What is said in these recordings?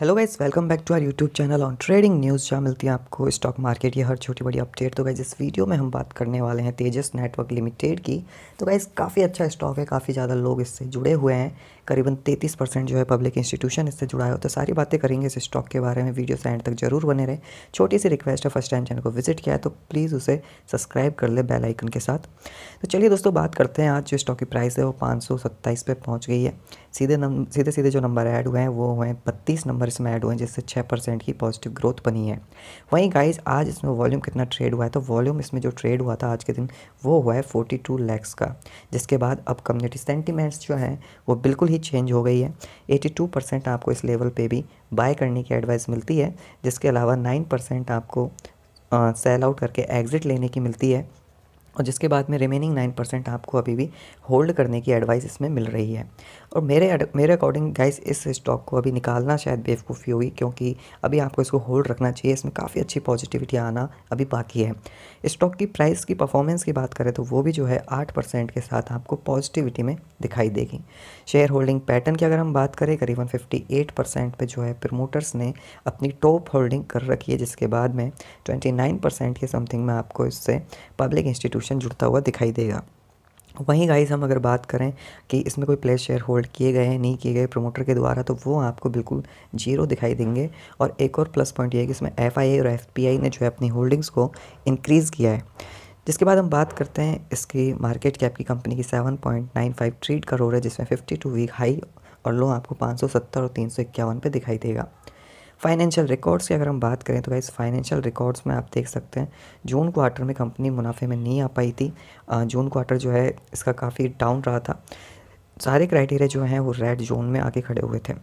hello guys welcome back to our YouTube channel on trading news जहाँ मिलती है आपको स्टॉक मार्केट की हर छोटी बड़ी अपडेट तो गाइज़ इस वीडियो में हम बात करने वाले हैं तेजस नेटवर्क लिमिटेड की तो गाइज़ काफ़ी अच्छा स्टॉक है काफ़ी ज़्यादा लोग इससे जुड़े हुए हैं करीबन तैंतीस परसेंट जो है पब्लिक इंस्टीट्यूशन इससे जुड़ा है तो सारी बातें करेंगे इस स्टॉक के बारे में वीडियो से एंड तक जरूर बने रहे छोटी सी रिक्वेस्ट है फर्स्ट टाइम चैनल को विजिट किया है तो प्लीज़ उसे सब्सक्राइब कर ले बेल आइकन के साथ तो चलिए दोस्तों बात करते हैं आज जो स्टॉक की प्राइस है वो पाँच सौ पहुँच गई है सीधे नम सीधे सीधे जो नंबर ऐड हुए हैं वो हुए हैं बत्तीस नंबर इसमें ऐड हुए हैं जिससे छः परसेंट की पॉजिटिव ग्रोथ बनी है वहीं गाइज आज इसमें वॉल्यूम कितना ट्रेड हुआ है तो वॉल्यूम इसमें जो ट्रेड हुआ था आज के दिन वो हुआ है फोर्टी टू लैक्स का जिसके बाद अब कम्युनिटी सेंटीमेंट्स जो हैं वो बिल्कुल ही चेंज हो गई है 82 परसेंट आपको इस लेवल पे भी बाय करने की एडवाइस मिलती है जिसके अलावा 9 परसेंट आपको सेल आउट करके एग्ज़िट लेने की मिलती है और जिसके बाद में रिमेनिंग नाइन परसेंट आपको अभी भी होल्ड करने की एडवाइस इसमें मिल रही है और मेरे मेरे अकॉर्डिंग गाइस इस स्टॉक को अभी निकालना शायद बेवकूफ़ी होगी क्योंकि अभी आपको इसको होल्ड रखना चाहिए इसमें काफ़ी अच्छी पॉजिटिविटी आना अभी बाकी है स्टॉक की प्राइस की परफॉर्मेंस की बात करें तो वो भी जो है आठ परसेंट के साथ आपको पॉजिटिविटी में दिखाई देगी शेयर होल्डिंग पैटर्न की अगर हम बात करें करीबन फिफ्टी एट परसेंट पर जो है प्रमोटर्स ने अपनी टॉप होल्डिंग कर रखी है जिसके बाद में ट्वेंटी नाइन परसेंट के समथिंग में आपको इससे पब्लिक इंस्टीट्यूट क्वेश्चन जुड़ता हुआ दिखाई देगा वहीं गाइस हम अगर बात करें कि इसमें कोई प्लेस शेयर होल्ड किए गए हैं नहीं किए गए प्रमोटर के द्वारा तो वो आपको बिल्कुल जीरो दिखाई देंगे और एक और प्लस पॉइंट ये है कि इसमें एफ और एफ ने जो है अपनी होल्डिंग्स को इनक्रीज़ किया है जिसके बाद हम बात करते हैं इसकी मार्केट कैप की कंपनी की सेवन पॉइंट नाइन फाइव ट्रीड करोड़ है जिसमें फिफ्टी टू वीक हाई और लो आपको पाँच सौ सत्तर और तीन सौ इक्यावन पर दिखाई देगा फाइनेंशियल रिकॉर्ड्स की अगर हम बात करें तो गाइस फाइनेंशियल रिकॉर्ड्स में आप देख सकते हैं जून क्वार्टर में कंपनी मुनाफे में नहीं आ पाई थी जून क्वार्टर जो है इसका काफ़ी डाउन रहा था सारे क्राइटेरिया जो हैं वो रेड जोन में आके खड़े हुए थे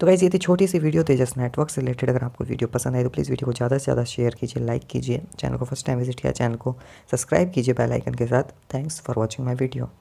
तो गाइज़ ये थी छोटी सी वीडियो तेजस नेटवर्क से रिलेटेड अगर आपको वीडियो पसंद आए तो प्लीज़ वीडियो को ज़्यादा से ज़्यादा शेयर कीजिए लाइक कीजिए चैनल को फर्स्ट टाइम विजिट किया चैनल को सब्सक्राइब कीजिए बेल आइकन के साथ thanks for watching my video